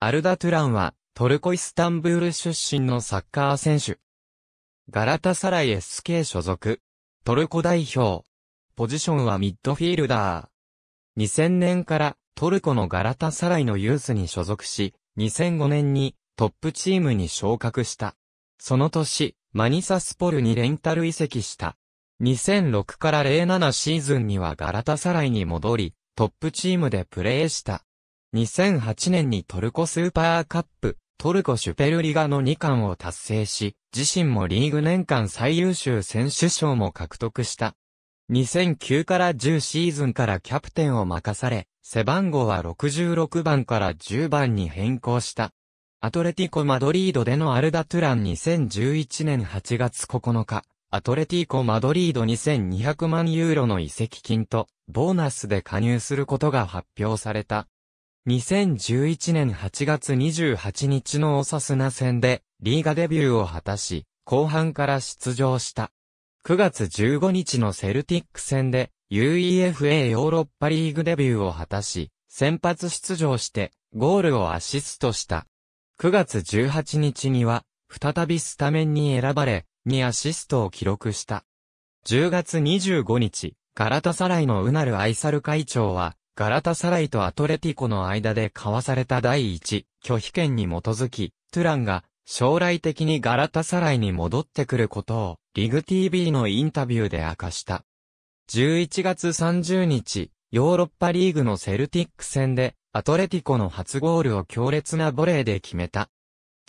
アルダトゥランは、トルコイスタンブール出身のサッカー選手。ガラタサライ SK 所属。トルコ代表。ポジションはミッドフィールダー。2000年からトルコのガラタサライのユースに所属し、2005年にトップチームに昇格した。その年、マニサスポルにレンタル移籍した。2006から07シーズンにはガラタサライに戻り、トップチームでプレーした。2008年にトルコスーパーカップ、トルコシュペルリガの2冠を達成し、自身もリーグ年間最優秀選手賞も獲得した。2009から10シーズンからキャプテンを任され、背番号は66番から10番に変更した。アトレティコ・マドリードでのアルダ・トゥラン2011年8月9日、アトレティコ・マドリード2200万ユーロの移籍金と、ボーナスで加入することが発表された。2011年8月28日のオサスナ戦で、リーガデビューを果たし、後半から出場した。9月15日のセルティック戦で、UEFA ヨーロッパリーグデビューを果たし、先発出場して、ゴールをアシストした。9月18日には、再びスタメンに選ばれ、にアシストを記録した。10月25日、ガラタサライのうなるアイサル会長は、ガラタサライとアトレティコの間で交わされた第一拒否権に基づき、トゥランが将来的にガラタサライに戻ってくることをリグ TV のインタビューで明かした。11月30日、ヨーロッパリーグのセルティック戦でアトレティコの初ゴールを強烈なボレーで決めた。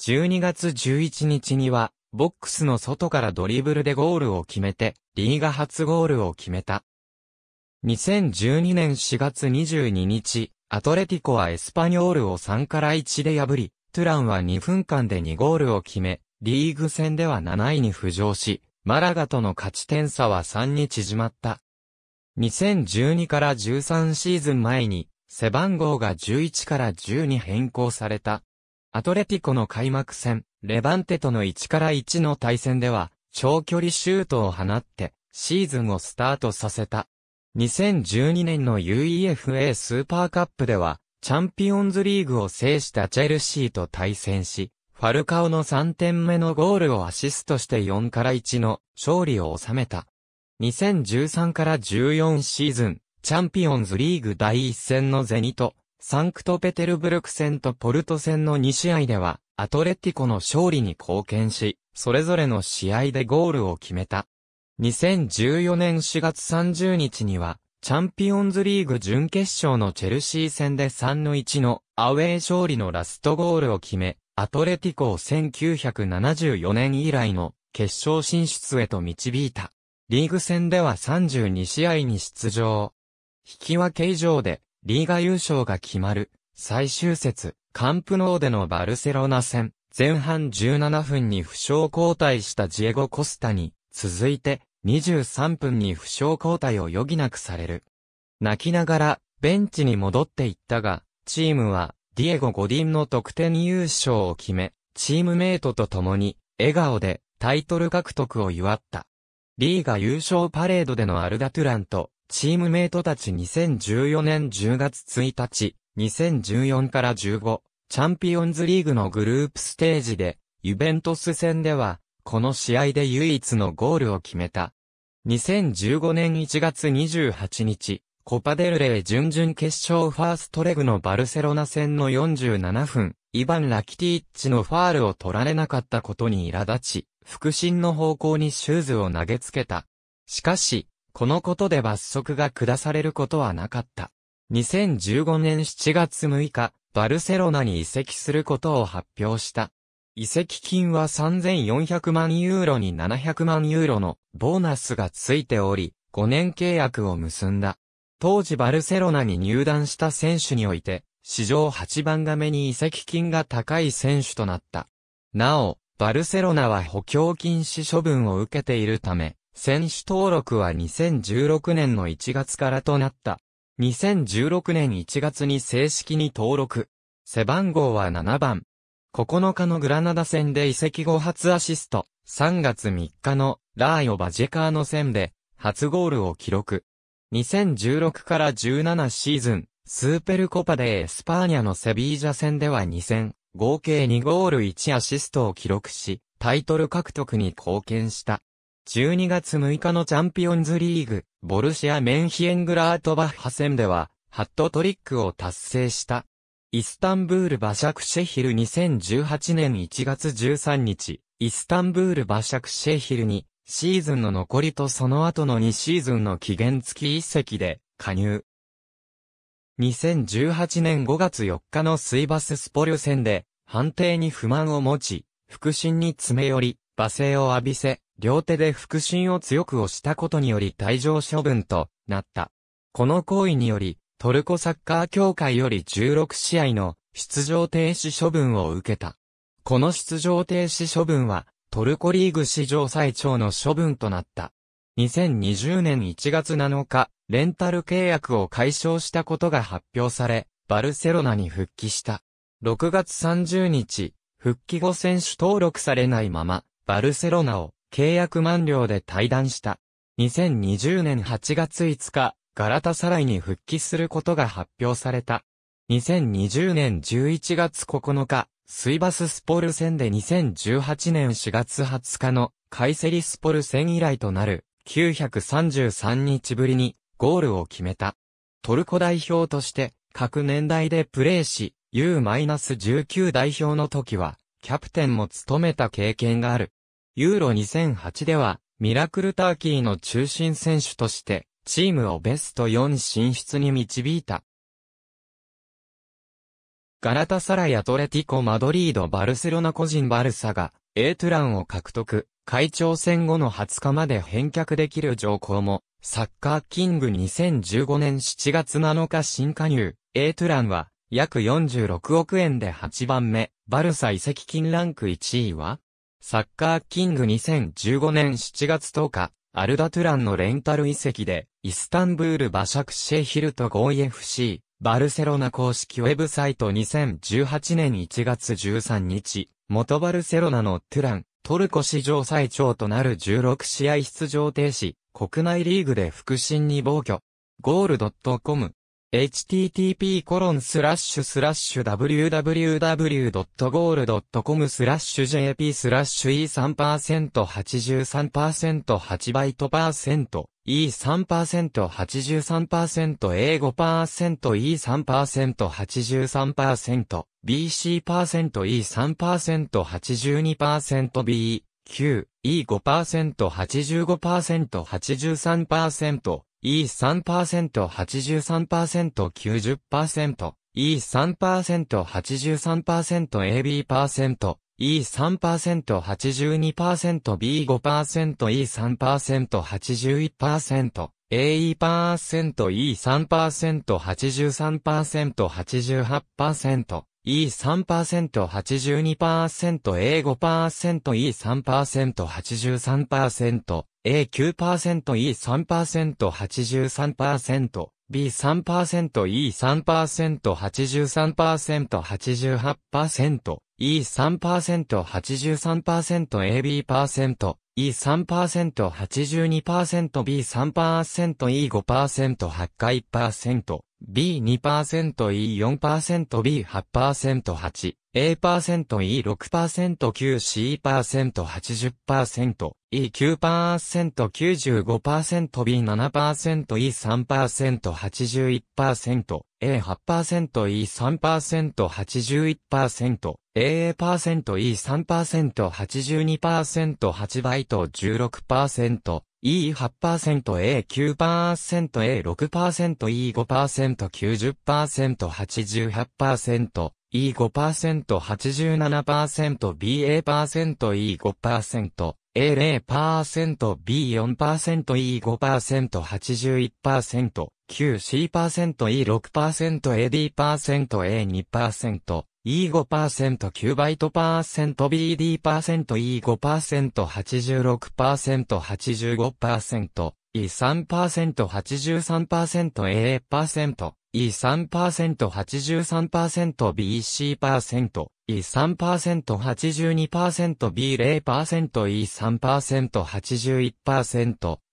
12月11日には、ボックスの外からドリブルでゴールを決めて、リーガ初ゴールを決めた。2012年4月22日、アトレティコはエスパニョールを3から1で破り、トゥランは2分間で2ゴールを決め、リーグ戦では7位に浮上し、マラガとの勝ち点差は3に縮まった。2012から13シーズン前に、背番号が11から10に変更された。アトレティコの開幕戦、レバンテとの1から1の対戦では、長距離シュートを放って、シーズンをスタートさせた。2012年の UEFA スーパーカップでは、チャンピオンズリーグを制したチェルシーと対戦し、ファルカオの3点目のゴールをアシストして4から1の勝利を収めた。2013から14シーズン、チャンピオンズリーグ第1戦のゼニと、サンクトペテルブルク戦とポルト戦の2試合では、アトレティコの勝利に貢献し、それぞれの試合でゴールを決めた。2014年4月30日には、チャンピオンズリーグ準決勝のチェルシー戦で3-1のアウェー勝利のラストゴールを決め、アトレティコを1974年以来の決勝進出へと導いた。リーグ戦では32試合に出場。引き分け以上でリーガ優勝が決まる最終節、カンプノーでのバルセロナ戦、前半17分に負傷交代したジエゴ・コスタに、続いて23分に負傷交代を余儀なくされる。泣きながら、ベンチに戻っていったが、チームは、ディエゴ・ゴディンの得点優勝を決め、チームメイトと共に、笑顔で、タイトル獲得を祝った。リーガ優勝パレードでのアルダトゥランと、チームメイトたち2014年10月1日、2014から15、チャンピオンズリーグのグループステージで、ユベントス戦では、この試合で唯一のゴールを決めた。2015年1月28日、コパデルレー準々決勝ファーストレグのバルセロナ戦の47分、イバン・ラキティッチのファールを取られなかったことに苛立ち、腹心の方向にシューズを投げつけた。しかし、このことで罰則が下されることはなかった。2015年7月6日、バルセロナに移籍することを発表した。移籍金は3400万ユーロに700万ユーロのボーナスがついており、5年契約を結んだ。当時バルセロナに入団した選手において、史上8番目に移籍金が高い選手となった。なお、バルセロナは補強禁止処分を受けているため、選手登録は2016年の1月からとなった。2016年1月に正式に登録。背番号は7番。9日のグラナダ戦で移籍後初アシスト、3月3日のラーヨ・バジェカーの戦で初ゴールを記録。2016から17シーズン、スーペルコパでエスパーニャのセビージャ戦では2戦、合計2ゴール1アシストを記録し、タイトル獲得に貢献した。12月6日のチャンピオンズリーグ、ボルシア・メンヒエングラートバッハ戦では、ハットトリックを達成した。イスタンブールバシャクシェヒル2018年1月13日、イスタンブールバシャクシェヒルに、シーズンの残りとその後の2シーズンの期限付き一席で、加入。2018年5月4日の水バススポリュ戦で、判定に不満を持ち、腹心に詰め寄り、罵声を浴びせ、両手で腹心を強く押したことにより退場処分となった。この行為により、トルコサッカー協会より16試合の出場停止処分を受けた。この出場停止処分は、トルコリーグ史上最長の処分となった。2020年1月7日、レンタル契約を解消したことが発表され、バルセロナに復帰した。6月30日、復帰後選手登録されないまま、バルセロナを契約満了で退団した。2020年8月5日、ガラタサライに復帰することが発表された。2020年11月9日、スイバススポル戦で2018年4月20日のカイセリスポル戦以来となる933日ぶりにゴールを決めた。トルコ代表として各年代でプレーし、U-19 代表の時はキャプテンも務めた経験がある。ユーロ2008ではミラクルターキーの中心選手としてチームをベスト4進出に導いた。ガラタサライアトレティコ・マドリード・バルセロナ個人バルサが、エートランを獲得、会長戦後の20日まで返却できる条項も、サッカーキング2015年7月7日新加入、エートランは、約46億円で8番目、バルサ移籍金ランク1位は、サッカーキング2015年7月10日、アルダトゥランのレンタル遺跡で、イスタンブール・バシャクシェヒルと 5EFC、バルセロナ公式ウェブサイト2018年1月13日、元バルセロナのトゥラン、トルコ史上最長となる16試合出場停止、国内リーグで腹心に暴挙。ゴールドットコム h t t p w w w g o l d c o m スラッシュ jp スラッシュ e3%83%8 バイトパーセント e3%83% a5%e3%83% bc%e3%82% b 9 e5%85%83% E3%83%90%、E3%83%AB%、E3%82%B5%E3%81%、AE%E3%83%88%、E3%、82%、A5%、E3%、83%、A9%、E3%、83%、B3%、E3%、83%、88%、E3%、83%、AB%、E3%、82%、B3%、E5%、8回 B2%E4%B8%8、A%E6%9C%80%、E9%95%B7%E3%81%、A8%E3%81%、AA%E3%82%8 倍と16%、e 8 a 9 a 6 e 5 9 0 8 8 E5%87%BA%E5%A0%B4% e 5 8 1 q c e 6 a d a 2 E5%、9 b y t BD%E5%、86%、85%、E3%、83%、A%、e 3 83%、BC%、E3%、82%、B0%、E3%、81%、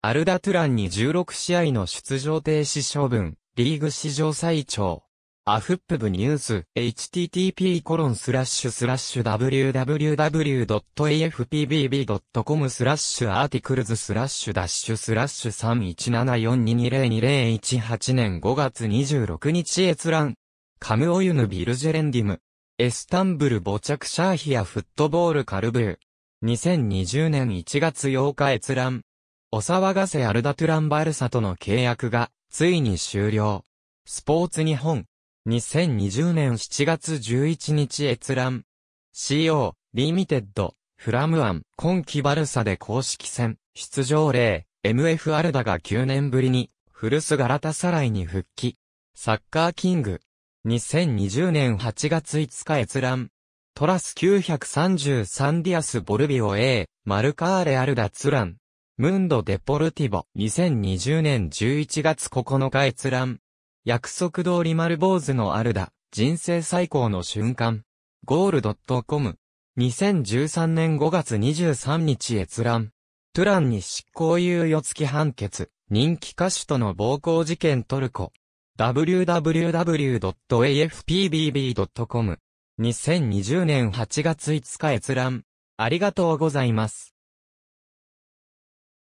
アルダトゥランに16試合の出場停止処分、リーグ史上最長。アフップブニュース、http コロンスラッシュスラッシュ www.afpbb.com スラッシュアーティクルズスラッシュダッシュスラッシュ3 1 7 4 2 2 0 2 0 1 8年5月26日閲覧。カムオユヌビルジェレンディム。エスタンブルボチャクシャーヒアフットボールカルブー。2020年1月8日閲覧。お騒がせアルダトゥランバルサとの契約が、ついに終了。スポーツ日本。2020年7月11日閲覧。CO、リミテッド、フラムアン、今季バルサで公式戦、出場例、MF アルダが9年ぶりに、古巣ガラタサライに復帰。サッカーキング。2020年8月5日閲覧。トラス933ディアスボルビオ A、マルカーレアルダツラン。ムンド・デポルティボ2020年11月9日閲覧。約束通り丸坊主のあるだ、人生最高の瞬間。ゴールドットコム。2013年5月23日閲覧。トゥランに執行猶予付き判決。人気歌手との暴行事件トルコ。www.afpbb.com。2020年8月5日閲覧。ありがとうございます。